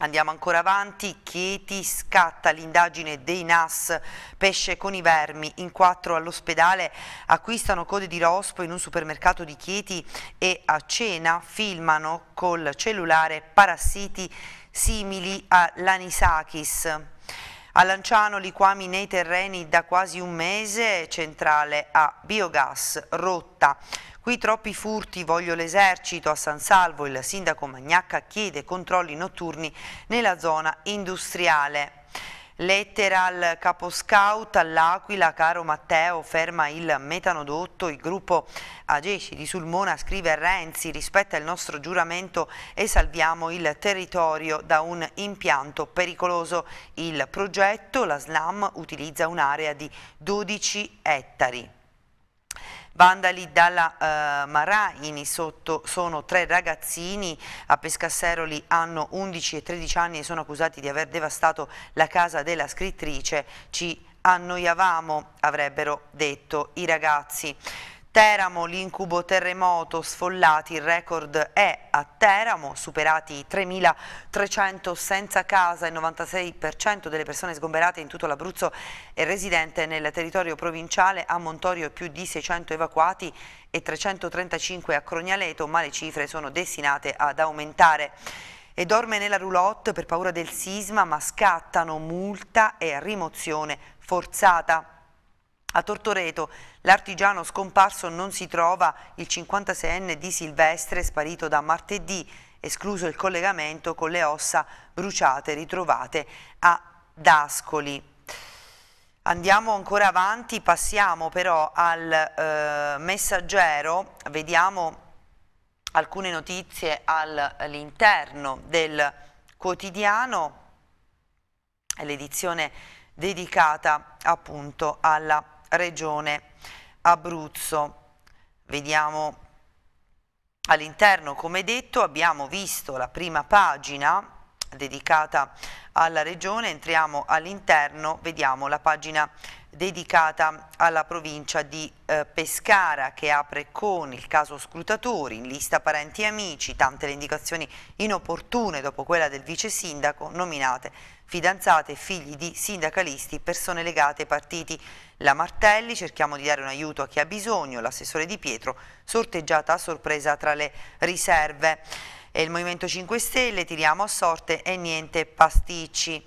A: Andiamo ancora avanti, Chieti scatta l'indagine dei NAS, pesce con i vermi, in quattro all'ospedale, acquistano code di rospo in un supermercato di Chieti e a cena filmano col cellulare parassiti simili all'anisakis. A Lanciano liquami nei terreni da quasi un mese, centrale a biogas, rotta. Qui troppi furti, voglio l'esercito a San Salvo, il sindaco Magnacca chiede controlli notturni nella zona industriale. Lettera al capo scout all'Aquila, caro Matteo, ferma il metanodotto, il gruppo Ageci di Sulmona scrive a Renzi rispetta il nostro giuramento e salviamo il territorio da un impianto pericoloso. Il progetto, la SLAM, utilizza un'area di 12 ettari. Vandali dalla eh, Maraini sotto sono tre ragazzini, a Pescasseroli hanno 11 e 13 anni e sono accusati di aver devastato la casa della scrittrice. Ci annoiavamo, avrebbero detto i ragazzi. Teramo, l'incubo terremoto sfollati, il record è a Teramo, superati 3.300 senza casa, il 96% delle persone sgomberate in tutto l'Abruzzo è residente nel territorio provinciale, a Montorio più di 600 evacuati e 335 a Crognaleto, ma le cifre sono destinate ad aumentare e dorme nella roulotte per paura del sisma ma scattano multa e rimozione forzata. A Tortoreto l'artigiano scomparso non si trova, il 56enne di Silvestre sparito da martedì, escluso il collegamento con le ossa bruciate ritrovate a Dascoli. Andiamo ancora avanti, passiamo però al eh, messaggero, vediamo alcune notizie all'interno del quotidiano, l'edizione dedicata appunto alla regione Abruzzo. Vediamo all'interno, come detto, abbiamo visto la prima pagina dedicata alla regione, entriamo all'interno, vediamo la pagina dedicata alla provincia di eh, Pescara che apre con il caso scrutatori, in lista parenti e amici, tante le indicazioni inopportune dopo quella del vice sindaco, nominate fidanzate, figli di sindacalisti, persone legate ai partiti la Martelli, cerchiamo di dare un aiuto a chi ha bisogno, l'assessore Di Pietro, sorteggiata a sorpresa tra le riserve. E il Movimento 5 Stelle, tiriamo a sorte e niente pasticci.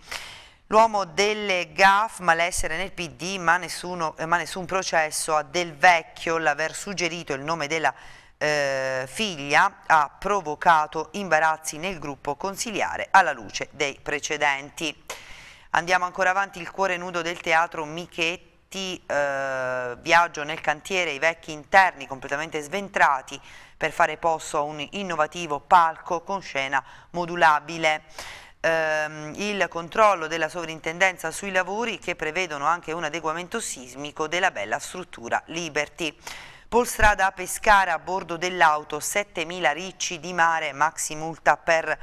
A: L'uomo delle GAF, malessere nel PD, ma, nessuno, eh, ma, nessun processo a Del Vecchio, l'aver suggerito il nome della eh, figlia ha provocato imbarazzi nel gruppo consiliare alla luce dei precedenti. Andiamo ancora avanti, il cuore nudo del teatro Michetti di eh, viaggio nel cantiere i vecchi interni completamente sventrati per fare posto a un innovativo palco con scena modulabile. Eh, il controllo della sovrintendenza sui lavori che prevedono anche un adeguamento sismico della bella struttura Liberty. Polstrada a Pescara a bordo dell'auto, 7.000 ricci di mare, maxi multa per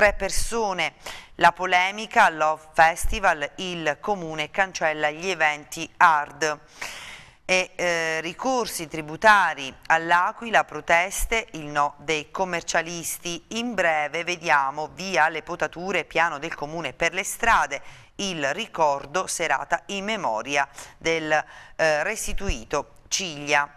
A: tre persone. La polemica al Love Festival, il comune cancella gli eventi hard. E, eh, ricorsi tributari all'Aquila, proteste, il no dei commercialisti. In breve vediamo via le potature, piano del comune per le strade, il ricordo serata in memoria del eh, restituito Ciglia.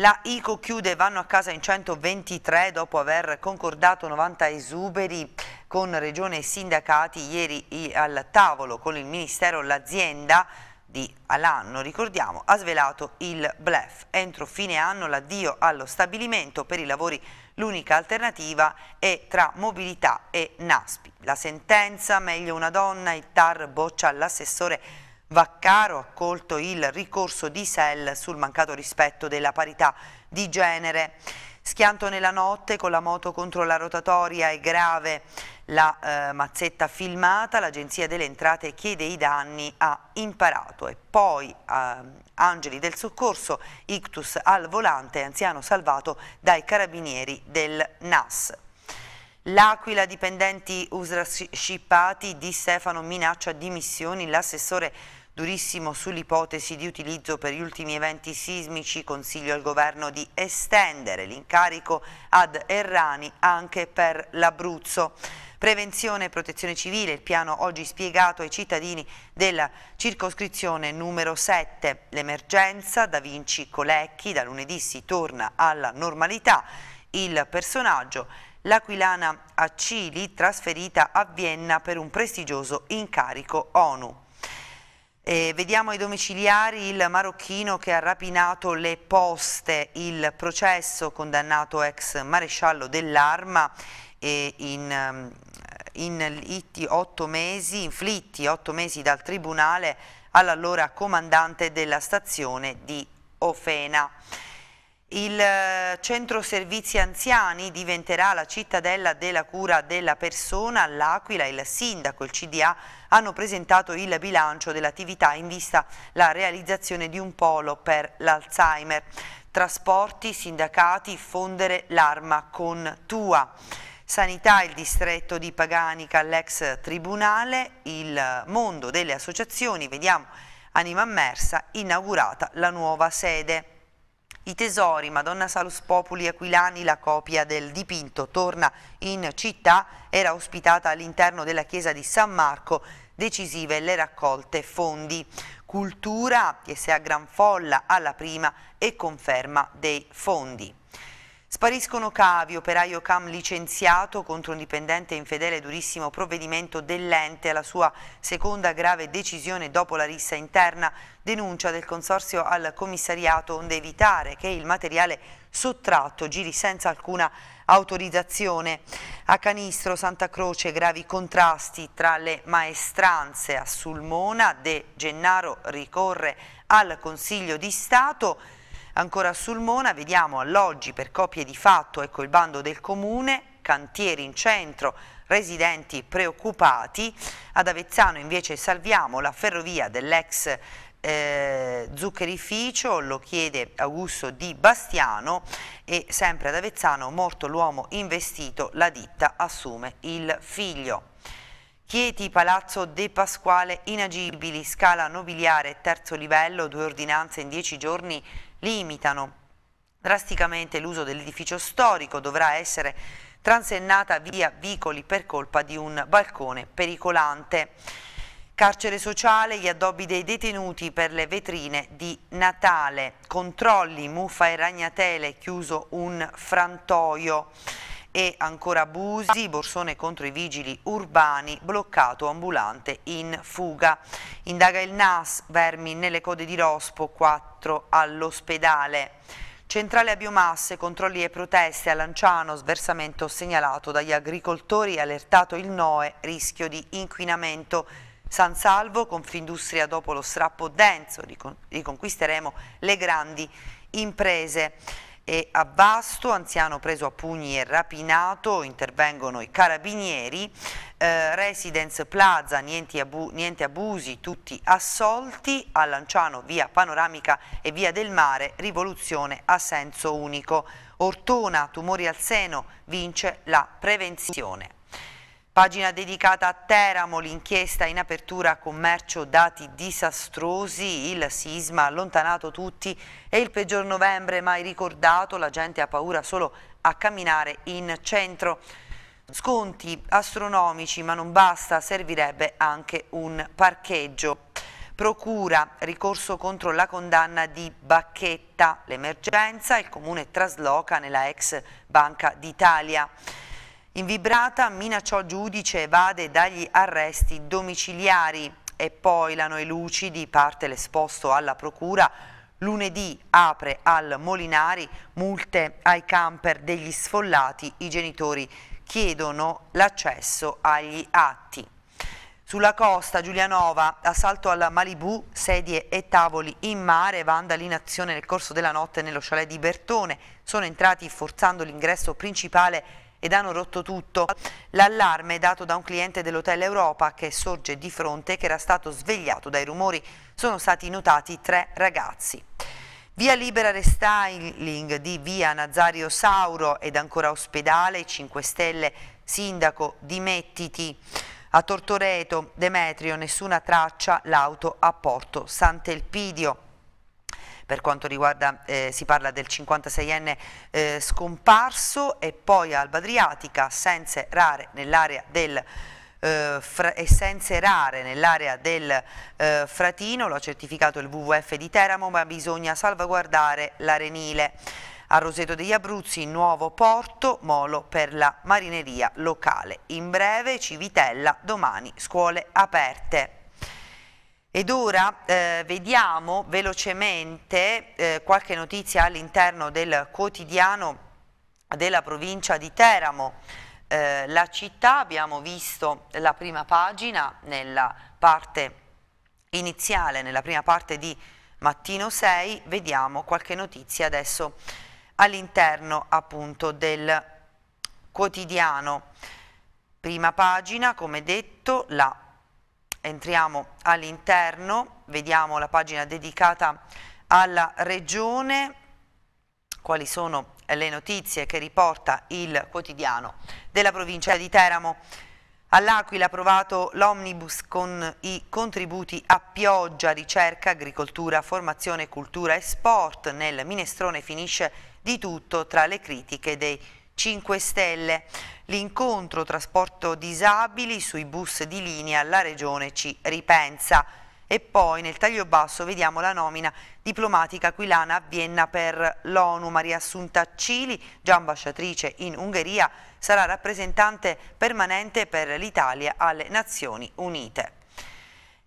A: La ICO chiude, vanno a casa in 123 dopo aver concordato 90 esuberi con Regione e sindacati ieri al tavolo con il Ministero l'azienda di all'anno, ricordiamo, ha svelato il blef. Entro fine anno l'addio allo stabilimento per i lavori l'unica alternativa è tra mobilità e NASPI. La sentenza, meglio una donna, il TAR boccia l'assessore Vaccaro ha accolto il ricorso di Sell sul mancato rispetto della parità di genere. Schianto nella notte con la moto contro la rotatoria è grave la eh, mazzetta filmata, l'Agenzia delle Entrate chiede i danni ha Imparato e poi eh, Angeli del Soccorso, ictus al volante, anziano salvato dai carabinieri del NAS. L'Aquila dipendenti usra scippati di Stefano minaccia dimissioni, l'assessore durissimo sull'ipotesi di utilizzo per gli ultimi eventi sismici, consiglio al governo di estendere l'incarico ad Errani anche per l'Abruzzo. Prevenzione e protezione civile, il piano oggi spiegato ai cittadini della circoscrizione numero 7. L'emergenza da Vinci Colecchi, da lunedì si torna alla normalità. Il personaggio l'aquilana Accili trasferita a Vienna per un prestigioso incarico ONU. Eh, vediamo ai domiciliari il marocchino che ha rapinato le poste, il processo condannato ex maresciallo dell'arma eh, in, ehm, in otto mesi, inflitti otto mesi dal tribunale all'allora comandante della stazione di Ofena. Il eh, centro servizi anziani diventerà la cittadella della cura della persona, all'Aquila, il sindaco, il CDA hanno presentato il bilancio dell'attività in vista la realizzazione di un polo per l'Alzheimer. Trasporti, sindacati, fondere l'arma con tua. Sanità, il distretto di Paganica, l'ex tribunale, il mondo delle associazioni, vediamo Anima Immersa, inaugurata la nuova sede. I tesori, Madonna Salus Populi Aquilani, la copia del dipinto, torna in città, era ospitata all'interno della chiesa di San Marco, decisive le raccolte fondi. Cultura, che se a gran folla alla prima e conferma dei fondi. Spariscono cavi, operaio CAM licenziato contro un dipendente infedele durissimo provvedimento dell'ente alla sua seconda grave decisione dopo la rissa interna, denuncia del consorzio al commissariato onde evitare che il materiale sottratto giri senza alcuna autorizzazione. A Canistro, Santa Croce, gravi contrasti tra le maestranze a Sulmona, De Gennaro ricorre al Consiglio di Stato Ancora a Sulmona vediamo alloggi per copie di fatto, ecco il bando del comune, cantieri in centro, residenti preoccupati. Ad Avezzano invece salviamo la ferrovia dell'ex eh, zuccherificio, lo chiede Augusto Di Bastiano e sempre ad Avezzano, morto l'uomo investito, la ditta assume il figlio. Chieti, Palazzo De Pasquale, inagibili, scala nobiliare, terzo livello, due ordinanze in dieci giorni limitano drasticamente l'uso dell'edificio storico, dovrà essere transennata via vicoli per colpa di un balcone pericolante. Carcere sociale, gli addobbi dei detenuti per le vetrine di Natale, controlli, muffa e ragnatele, chiuso un frantoio e ancora abusi, Borsone contro i vigili urbani, bloccato ambulante in fuga. Indaga il NAS, vermi nelle code di Rospo, 4 all'ospedale. Centrale a biomasse, controlli e proteste a Lanciano, sversamento segnalato dagli agricoltori, allertato il NOE, rischio di inquinamento. San Salvo, Confindustria dopo lo strappo denso, riconquisteremo le grandi imprese e a Basto, anziano preso a pugni e rapinato, intervengono i carabinieri, eh, Residence Plaza, niente, abu niente abusi, tutti assolti, a Lanciano via Panoramica e via del Mare, rivoluzione a senso unico. Ortona, tumori al seno, vince la prevenzione. Pagina dedicata a Teramo, l'inchiesta in apertura a commercio dati disastrosi, il sisma ha allontanato tutti, è il peggior novembre mai ricordato, la gente ha paura solo a camminare in centro. Sconti astronomici ma non basta, servirebbe anche un parcheggio. Procura, ricorso contro la condanna di Bacchetta, l'emergenza, il comune trasloca nella ex Banca d'Italia. In vibrata minacciò giudice evade dagli arresti domiciliari e poi la Noi Lucidi parte l'esposto alla procura Lunedì apre al Molinari multe ai camper degli sfollati, i genitori chiedono l'accesso agli atti. Sulla costa Giulianova, assalto alla Malibu, sedie e tavoli in mare, vandali in nel corso della notte nello chalet di Bertone. Sono entrati forzando l'ingresso principale ed hanno rotto tutto. L'allarme è dato da un cliente dell'Hotel Europa che sorge di fronte e che era stato svegliato dai rumori. Sono stati notati tre ragazzi. Via Libera Restyling di via Nazario Sauro ed ancora ospedale, 5 Stelle, sindaco, dimettiti. A Tortoreto, Demetrio, nessuna traccia, l'auto a Porto Sant'Elpidio per quanto riguarda, eh, si parla del 56enne eh, scomparso e poi Alba Adriatica, essenze rare nell'area del eh, essenze rare nell'area del eh, Fratino, lo ha certificato il WWF di Teramo, ma bisogna salvaguardare l'arenile. A Roseto degli Abruzzi, nuovo porto, molo per la marineria locale. In breve, Civitella, domani scuole aperte. Ed ora eh, vediamo velocemente eh, qualche notizia all'interno del quotidiano della provincia di Teramo. Eh, la città, abbiamo visto la prima pagina nella parte iniziale, nella prima parte di mattino 6, vediamo qualche notizia adesso all'interno appunto del quotidiano. Prima pagina, come detto, la entriamo all'interno, vediamo la pagina dedicata alla regione, quali sono le notizie che riporta il quotidiano della provincia di Teramo. All'Aquila ha approvato l'omnibus con i contributi a pioggia, ricerca, agricoltura, formazione, cultura e sport. Nel minestrone finisce di tutto tra le critiche dei 5 Stelle. L'incontro trasporto disabili sui bus di linea la Regione ci ripensa. E poi nel taglio basso vediamo la nomina diplomatica aquilana a Vienna per l'ONU. Maria Assunta Cili, già ambasciatrice in Ungheria, sarà rappresentante permanente per l'Italia alle Nazioni Unite.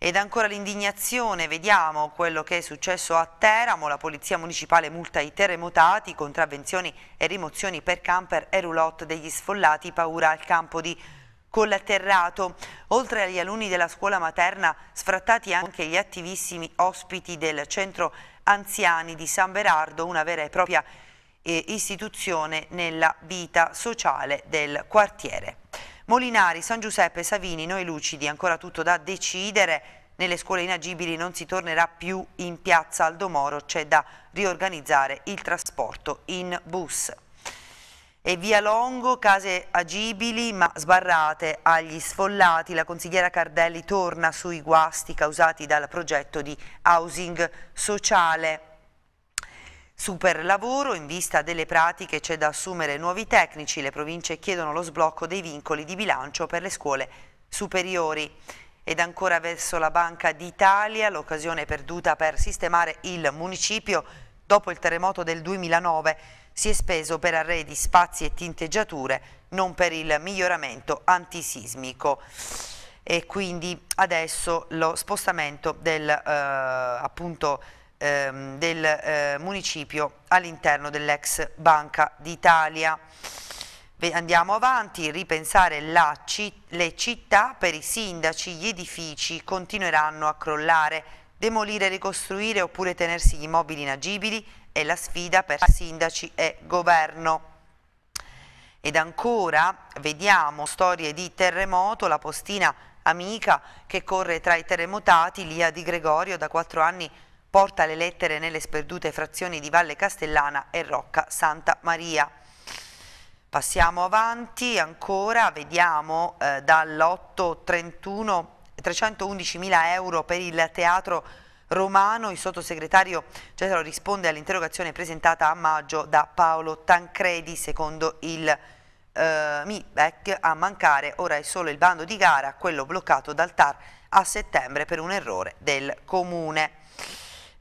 A: Ed ancora l'indignazione, vediamo quello che è successo a Teramo, la Polizia Municipale multa i terremotati, contravvenzioni e rimozioni per camper e roulotte degli sfollati, paura al campo di collaterrato. Oltre agli alunni della scuola materna, sfrattati anche gli attivissimi ospiti del centro anziani di San Berardo, una vera e propria eh, istituzione nella vita sociale del quartiere. Molinari, San Giuseppe, Savini, noi lucidi, ancora tutto da decidere. Nelle scuole inagibili non si tornerà più in piazza Aldomoro, c'è da riorganizzare il trasporto in bus e via Longo, case agibili ma sbarrate agli sfollati. La consigliera Cardelli torna sui guasti causati dal progetto di housing sociale. Super lavoro, in vista delle pratiche c'è da assumere nuovi tecnici, le province chiedono lo sblocco dei vincoli di bilancio per le scuole superiori. Ed ancora verso la Banca d'Italia, l'occasione perduta per sistemare il municipio dopo il terremoto del 2009, si è speso per arredi, spazi e tinteggiature, non per il miglioramento antisismico. E quindi adesso lo spostamento del eh, appunto Ehm, del eh, municipio all'interno dell'ex Banca d'Italia. Andiamo avanti, ripensare ci le città per i sindaci, gli edifici continueranno a crollare, demolire, ricostruire oppure tenersi gli immobili inagibili è la sfida per sindaci e governo. Ed ancora vediamo storie di terremoto, la postina amica che corre tra i terremotati, Lia Di Gregorio da quattro anni porta le lettere nelle sperdute frazioni di Valle Castellana e Rocca Santa Maria. Passiamo avanti ancora, vediamo eh, dall'8.31 311.000 euro per il teatro romano, il sottosegretario Cesaro risponde all'interrogazione presentata a maggio da Paolo Tancredi, secondo il eh, MIBEC a mancare ora è solo il bando di gara, quello bloccato dal TAR a settembre per un errore del comune.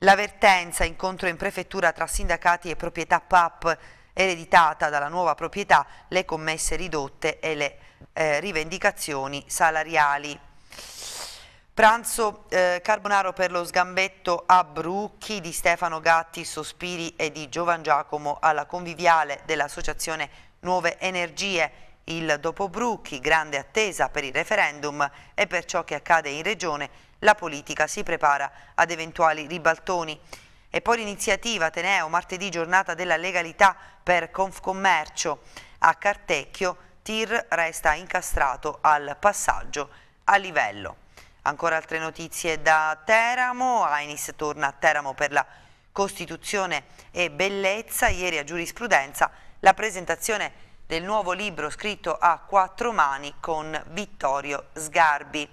A: L'avvertenza, incontro in prefettura tra sindacati e proprietà PAP, ereditata dalla nuova proprietà, le commesse ridotte e le eh, rivendicazioni salariali. Pranzo eh, carbonaro per lo sgambetto a Brucchi di Stefano Gatti, Sospiri e di Giovan Giacomo alla conviviale dell'associazione Nuove Energie. Il dopo Brucchi, grande attesa per il referendum e per ciò che accade in regione la politica si prepara ad eventuali ribaltoni. E poi l'iniziativa Ateneo, martedì giornata della legalità per Confcommercio. A Cartecchio, TIR resta incastrato al passaggio a livello. Ancora altre notizie da Teramo, Ainis torna a Teramo per la Costituzione e Bellezza, ieri a giurisprudenza la presentazione del nuovo libro scritto a quattro mani con Vittorio Sgarbi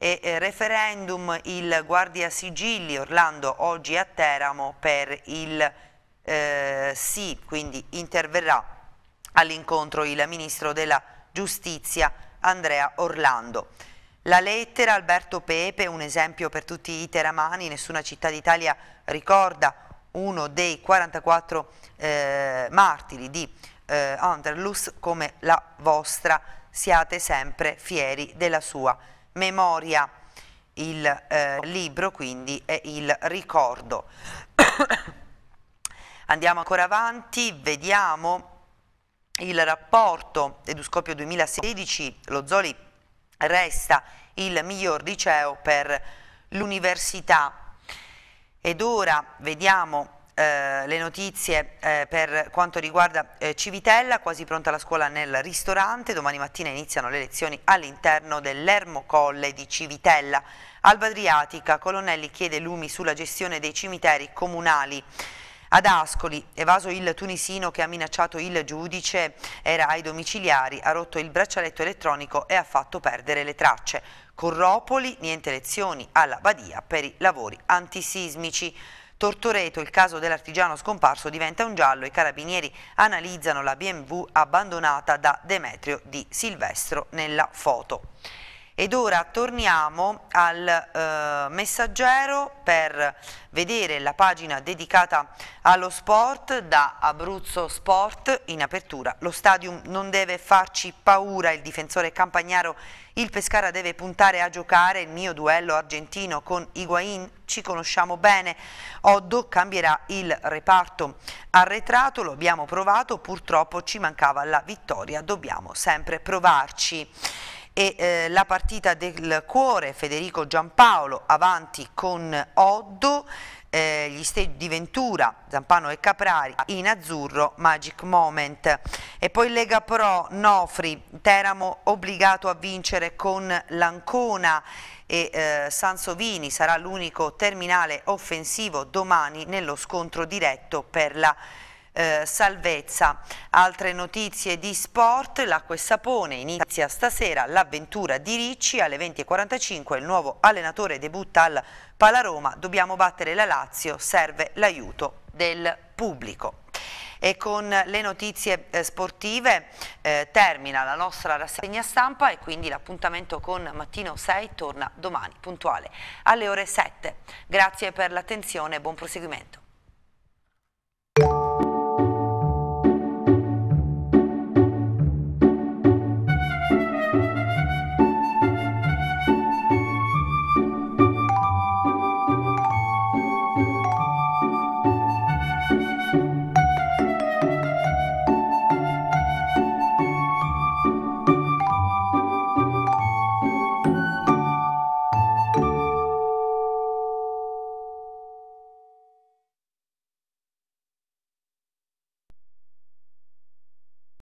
A: e eh, referendum il guardia sigilli Orlando oggi a Teramo per il eh, sì, quindi interverrà all'incontro il ministro della giustizia Andrea Orlando. La lettera Alberto Pepe, un esempio per tutti i teramani, nessuna città d'Italia ricorda uno dei 44 eh, martiri di eh, Anderlus come la vostra, siate sempre fieri della sua memoria. Il eh, libro quindi è il ricordo. Andiamo ancora avanti, vediamo il rapporto Eduscopio 2016, lo Zoli resta il miglior liceo per l'università. Ed ora vediamo eh, le notizie eh, per quanto riguarda eh, Civitella, quasi pronta la scuola nel ristorante, domani mattina iniziano le lezioni all'interno dell'Ermo Colle di Civitella. Alba Adriatica, Colonnelli chiede lumi sulla gestione dei cimiteri comunali. Ad Ascoli, evaso il tunisino che ha minacciato il giudice, era ai domiciliari, ha rotto il braccialetto elettronico e ha fatto perdere le tracce. Corropoli, niente lezioni alla Badia per i lavori antisismici. Tortoreto, il caso dell'artigiano scomparso diventa un giallo. I carabinieri analizzano la BMW abbandonata da Demetrio Di Silvestro nella foto. Ed ora torniamo al eh, messaggero per vedere la pagina dedicata allo sport da Abruzzo Sport in apertura. Lo stadium non deve farci paura, il difensore campagnaro, il Pescara deve puntare a giocare il mio duello argentino con Higuain, ci conosciamo bene, Oddo cambierà il reparto arretrato, lo abbiamo provato, purtroppo ci mancava la vittoria, dobbiamo sempre provarci e eh, la partita del cuore Federico Giampaolo avanti con Oddo eh, gli stage di Ventura, Zampano e Caprari, in azzurro Magic Moment e poi Lega Pro Nofri, Teramo obbligato a vincere con l'Ancona e eh, Sansovini sarà l'unico terminale offensivo domani nello scontro diretto per la Ventura eh, salvezza. Altre notizie di sport, l'acqua e sapone inizia stasera l'avventura di Ricci alle 20.45, il nuovo allenatore debutta al Palaroma, dobbiamo battere la Lazio, serve l'aiuto del pubblico. E con le notizie eh, sportive eh, termina la nostra rassegna stampa e quindi l'appuntamento con Mattino 6 torna domani puntuale alle ore 7. Grazie per l'attenzione e buon proseguimento.